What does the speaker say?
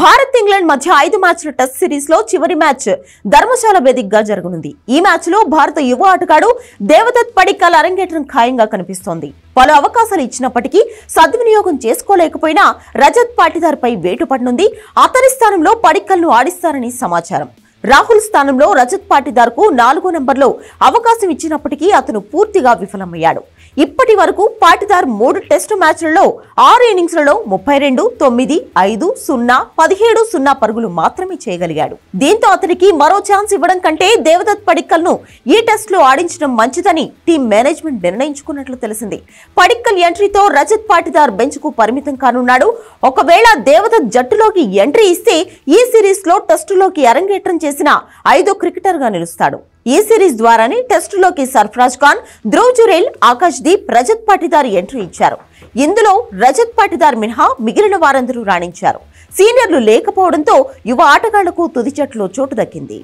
Bharat England మధ్య ఐదు మ్యాచ్ల టెస్ట్ సిరీస్ లో చివరి మ్యాచ్ ధర్మశాల వేదికగా జరగనుంది ఈ మ్యాచ్ లో భారత యువ ఆటగాడు దేవదత్ పడిక్కల్ అరంగేట్రం ఖాయంగా కనిపిస్తోంది పలు అవకాశాలు ఇచ్చినప్పటికీ సద్వినియోగం చేసుకోలేకపోయినా రజత్ పై వేటు పడనుంది అతని స్థానంలో పడిక్కల్ను ఆడిస్తారని సమాచారం రాహుల్ స్థానంలో రజత్ పాటిదార్కు నాలుగో నంబర్లో అవకాశం ఇచ్చినప్పటికీ అతను పూర్తిగా విఫలమయ్యాడు ఇప్పటి వరకు పాటిదార్ మూడు టెస్టు మ్యాచ్లలో ఆరు ఇన్నింగ్స్లలో ముప్పై రెండు తొమ్మిది ఐదు సున్నా పదిహేడు సున్నా పరుగులు మాత్రమే చేయగలిగాడు దీంతో అతనికి మరో ఛాన్స్ ఇవ్వడం కంటే దేవదత్ పడిక్కల్ను ఈ టెస్ట్లో ఆడించడం మంచిదని టీం మేనేజ్మెంట్ నిర్ణయించుకున్నట్లు తెలిసింది పడిక్కల్ ఎంట్రీతో రజత్ పాటిదార్ బెంచ్కు పరిమితం కానున్నాడు ఒకవేళ దేవత జట్టులోకి ఎంట్రీ ఇస్తే ఈ సిరీస్లో టెస్టులోకి అరంగేట్రం చేసిన ఐదో క్రికెటర్గా నిలుస్తాడు ఈ సిరీస్ ద్వారానే టెస్టులోకి సర్ఫరాజ్ ఖాన్ ధ్రువ్ జురేల్ ఆకాష్ దీప్ రజత్ పాటిదార్ ఎంట్రీ ఇచ్చారు ఇందులో రజత్ పాటిదార్ మినహా మిగిలిన వారందరూ రాణించారు సీనియర్లు లేకపోవడంతో యువ ఆటగాళ్లకు తుది జట్టులో చోటు దక్కింది